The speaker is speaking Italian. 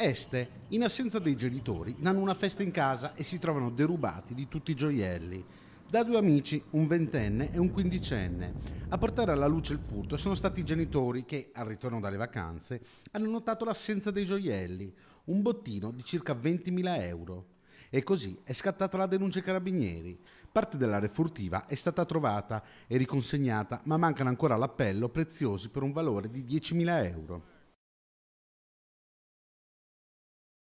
Este, in assenza dei genitori, danno una festa in casa e si trovano derubati di tutti i gioielli. Da due amici, un ventenne e un quindicenne. A portare alla luce il furto sono stati i genitori che, al ritorno dalle vacanze, hanno notato l'assenza dei gioielli, un bottino di circa 20.000 euro. E così è scattata la denuncia ai carabinieri. Parte dell'area furtiva è stata trovata e riconsegnata, ma mancano ancora l'appello preziosi per un valore di 10.000 euro.